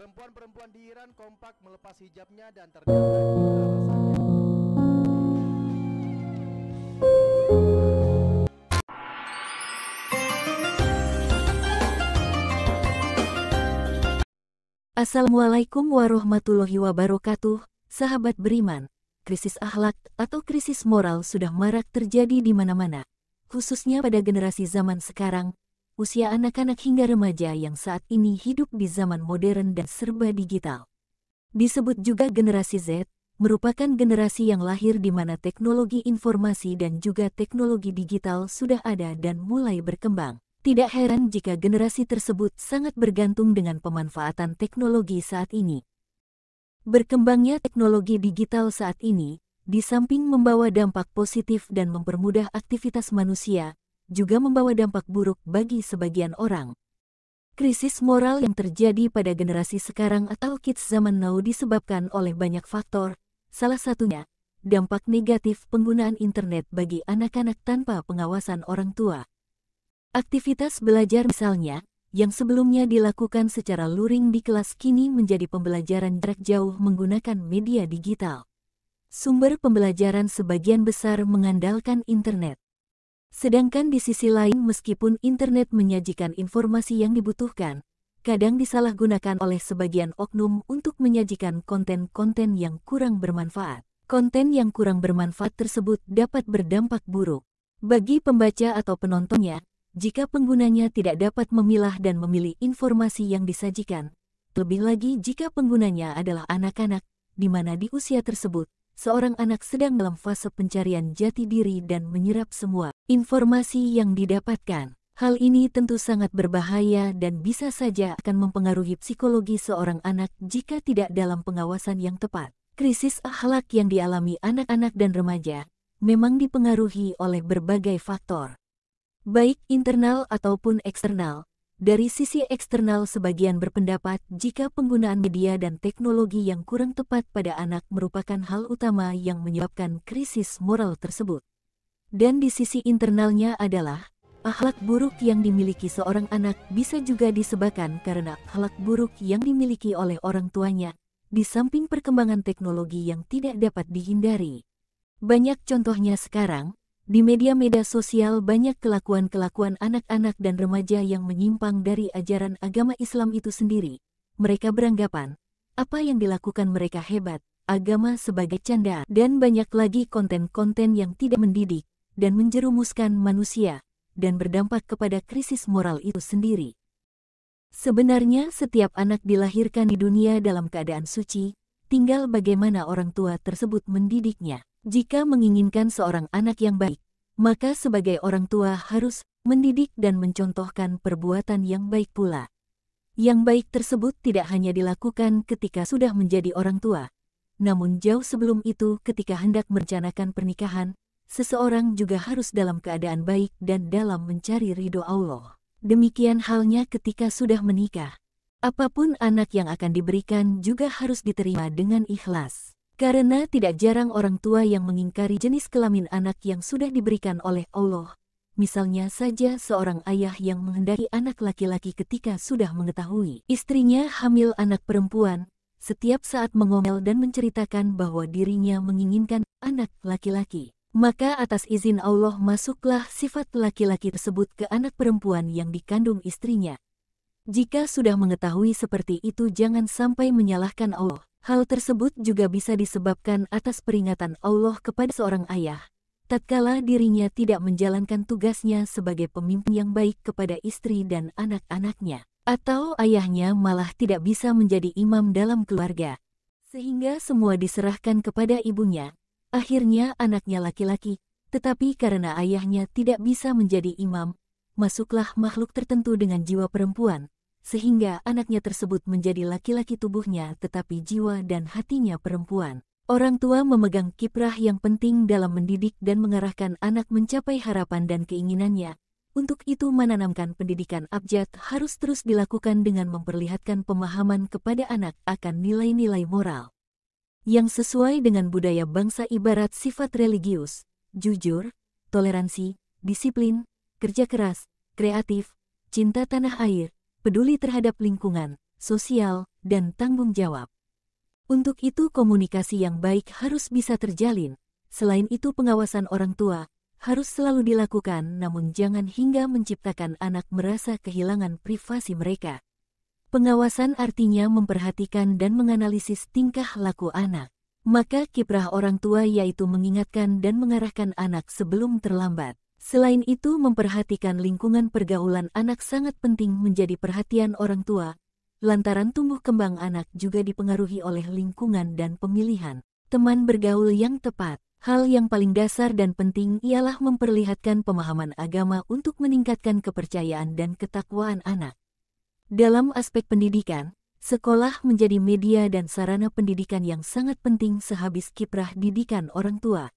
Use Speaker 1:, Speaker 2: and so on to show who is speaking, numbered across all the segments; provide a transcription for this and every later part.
Speaker 1: Perempuan-perempuan di Iran kompak melepas hijabnya dan Assalamualaikum warahmatullahi wabarakatuh, sahabat beriman. Krisis akhlak atau krisis moral sudah marak terjadi di mana-mana, khususnya pada generasi zaman sekarang usia anak-anak hingga remaja yang saat ini hidup di zaman modern dan serba digital. Disebut juga generasi Z, merupakan generasi yang lahir di mana teknologi informasi dan juga teknologi digital sudah ada dan mulai berkembang. Tidak heran jika generasi tersebut sangat bergantung dengan pemanfaatan teknologi saat ini. Berkembangnya teknologi digital saat ini, di samping membawa dampak positif dan mempermudah aktivitas manusia, juga membawa dampak buruk bagi sebagian orang. Krisis moral yang terjadi pada generasi sekarang atau kids zaman now disebabkan oleh banyak faktor, salah satunya dampak negatif penggunaan internet bagi anak-anak tanpa pengawasan orang tua. Aktivitas belajar misalnya, yang sebelumnya dilakukan secara luring di kelas kini menjadi pembelajaran jarak jauh menggunakan media digital. Sumber pembelajaran sebagian besar mengandalkan internet. Sedangkan di sisi lain meskipun internet menyajikan informasi yang dibutuhkan, kadang disalahgunakan oleh sebagian oknum untuk menyajikan konten-konten yang kurang bermanfaat. Konten yang kurang bermanfaat tersebut dapat berdampak buruk bagi pembaca atau penontonnya jika penggunanya tidak dapat memilah dan memilih informasi yang disajikan. Lebih lagi jika penggunanya adalah anak-anak, di mana di usia tersebut, seorang anak sedang dalam fase pencarian jati diri dan menyerap semua Informasi yang didapatkan, hal ini tentu sangat berbahaya dan bisa saja akan mempengaruhi psikologi seorang anak jika tidak dalam pengawasan yang tepat. Krisis akhlak yang dialami anak-anak dan remaja memang dipengaruhi oleh berbagai faktor, baik internal ataupun eksternal. Dari sisi eksternal, sebagian berpendapat jika penggunaan media dan teknologi yang kurang tepat pada anak merupakan hal utama yang menyebabkan krisis moral tersebut dan di sisi internalnya adalah akhlak buruk yang dimiliki seorang anak bisa juga disebabkan karena akhlak buruk yang dimiliki oleh orang tuanya, di samping perkembangan teknologi yang tidak dapat dihindari. Banyak contohnya sekarang, di media-media sosial banyak kelakuan-kelakuan anak-anak dan remaja yang menyimpang dari ajaran agama Islam itu sendiri. Mereka beranggapan, apa yang dilakukan mereka hebat, agama sebagai canda, dan banyak lagi konten-konten yang tidak mendidik, dan menjerumuskan manusia, dan berdampak kepada krisis moral itu sendiri. Sebenarnya setiap anak dilahirkan di dunia dalam keadaan suci, tinggal bagaimana orang tua tersebut mendidiknya. Jika menginginkan seorang anak yang baik, maka sebagai orang tua harus mendidik dan mencontohkan perbuatan yang baik pula. Yang baik tersebut tidak hanya dilakukan ketika sudah menjadi orang tua, namun jauh sebelum itu ketika hendak merencanakan pernikahan, seseorang juga harus dalam keadaan baik dan dalam mencari ridho Allah. Demikian halnya ketika sudah menikah. Apapun anak yang akan diberikan juga harus diterima dengan ikhlas. Karena tidak jarang orang tua yang mengingkari jenis kelamin anak yang sudah diberikan oleh Allah. Misalnya saja seorang ayah yang menghendaki anak laki-laki ketika sudah mengetahui istrinya hamil anak perempuan, setiap saat mengomel dan menceritakan bahwa dirinya menginginkan anak laki-laki. Maka atas izin Allah masuklah sifat laki-laki tersebut ke anak perempuan yang dikandung istrinya. Jika sudah mengetahui seperti itu jangan sampai menyalahkan Allah. Hal tersebut juga bisa disebabkan atas peringatan Allah kepada seorang ayah. Tatkala dirinya tidak menjalankan tugasnya sebagai pemimpin yang baik kepada istri dan anak-anaknya. Atau ayahnya malah tidak bisa menjadi imam dalam keluarga. Sehingga semua diserahkan kepada ibunya, Akhirnya anaknya laki-laki, tetapi karena ayahnya tidak bisa menjadi imam, masuklah makhluk tertentu dengan jiwa perempuan, sehingga anaknya tersebut menjadi laki-laki tubuhnya tetapi jiwa dan hatinya perempuan. Orang tua memegang kiprah yang penting dalam mendidik dan mengarahkan anak mencapai harapan dan keinginannya. Untuk itu menanamkan pendidikan abjad harus terus dilakukan dengan memperlihatkan pemahaman kepada anak akan nilai-nilai moral yang sesuai dengan budaya bangsa ibarat sifat religius, jujur, toleransi, disiplin, kerja keras, kreatif, cinta tanah air, peduli terhadap lingkungan, sosial, dan tanggung jawab. Untuk itu komunikasi yang baik harus bisa terjalin. Selain itu pengawasan orang tua harus selalu dilakukan namun jangan hingga menciptakan anak merasa kehilangan privasi mereka. Pengawasan artinya memperhatikan dan menganalisis tingkah laku anak. Maka kiprah orang tua yaitu mengingatkan dan mengarahkan anak sebelum terlambat. Selain itu memperhatikan lingkungan pergaulan anak sangat penting menjadi perhatian orang tua, lantaran tumbuh kembang anak juga dipengaruhi oleh lingkungan dan pemilihan. Teman bergaul yang tepat, hal yang paling dasar dan penting ialah memperlihatkan pemahaman agama untuk meningkatkan kepercayaan dan ketakwaan anak. Dalam aspek pendidikan, sekolah menjadi media dan sarana pendidikan yang sangat penting sehabis kiprah didikan orang tua.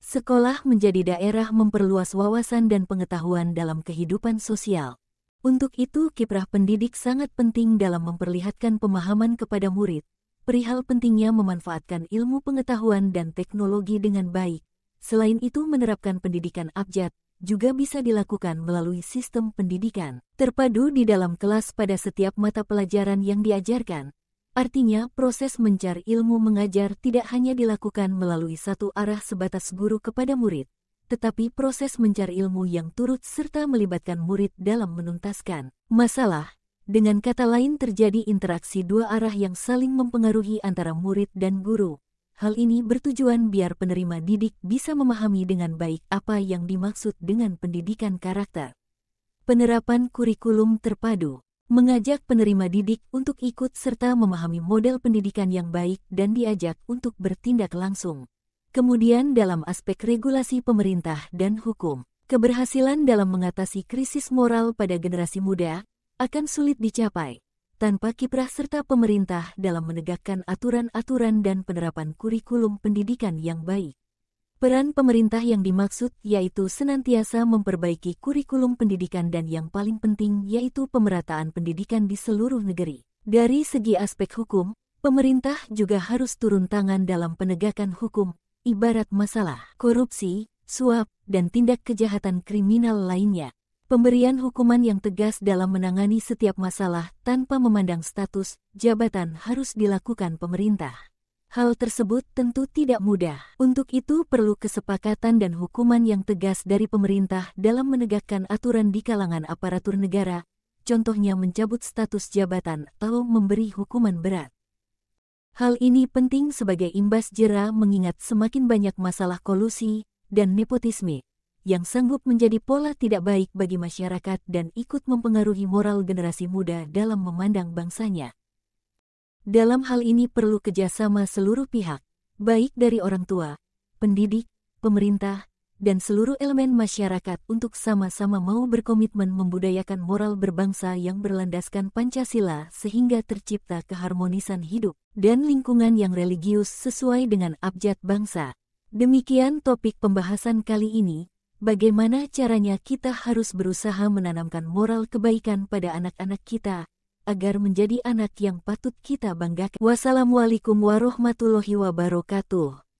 Speaker 1: Sekolah menjadi daerah memperluas wawasan dan pengetahuan dalam kehidupan sosial. Untuk itu, kiprah pendidik sangat penting dalam memperlihatkan pemahaman kepada murid, perihal pentingnya memanfaatkan ilmu pengetahuan dan teknologi dengan baik. Selain itu, menerapkan pendidikan abjad juga bisa dilakukan melalui sistem pendidikan terpadu di dalam kelas pada setiap mata pelajaran yang diajarkan. Artinya, proses mencari ilmu mengajar tidak hanya dilakukan melalui satu arah sebatas guru kepada murid, tetapi proses mencari ilmu yang turut serta melibatkan murid dalam menuntaskan masalah. Dengan kata lain, terjadi interaksi dua arah yang saling mempengaruhi antara murid dan guru. Hal ini bertujuan biar penerima didik bisa memahami dengan baik apa yang dimaksud dengan pendidikan karakter. Penerapan kurikulum terpadu mengajak penerima didik untuk ikut serta memahami model pendidikan yang baik dan diajak untuk bertindak langsung. Kemudian dalam aspek regulasi pemerintah dan hukum, keberhasilan dalam mengatasi krisis moral pada generasi muda akan sulit dicapai tanpa kiprah serta pemerintah dalam menegakkan aturan-aturan dan penerapan kurikulum pendidikan yang baik. Peran pemerintah yang dimaksud yaitu senantiasa memperbaiki kurikulum pendidikan dan yang paling penting yaitu pemerataan pendidikan di seluruh negeri. Dari segi aspek hukum, pemerintah juga harus turun tangan dalam penegakan hukum, ibarat masalah korupsi, suap, dan tindak kejahatan kriminal lainnya. Pemberian hukuman yang tegas dalam menangani setiap masalah tanpa memandang status, jabatan harus dilakukan pemerintah. Hal tersebut tentu tidak mudah. Untuk itu perlu kesepakatan dan hukuman yang tegas dari pemerintah dalam menegakkan aturan di kalangan aparatur negara, contohnya mencabut status jabatan atau memberi hukuman berat. Hal ini penting sebagai imbas jera mengingat semakin banyak masalah kolusi dan nepotisme yang sanggup menjadi pola tidak baik bagi masyarakat dan ikut mempengaruhi moral generasi muda dalam memandang bangsanya. Dalam hal ini perlu kerjasama seluruh pihak, baik dari orang tua, pendidik, pemerintah, dan seluruh elemen masyarakat untuk sama-sama mau berkomitmen membudayakan moral berbangsa yang berlandaskan Pancasila sehingga tercipta keharmonisan hidup dan lingkungan yang religius sesuai dengan abjad bangsa. Demikian topik pembahasan kali ini bagaimana caranya kita harus berusaha menanamkan moral kebaikan pada anak-anak kita, agar menjadi anak yang patut kita banggakan. Wassalamualaikum warahmatullahi wabarakatuh.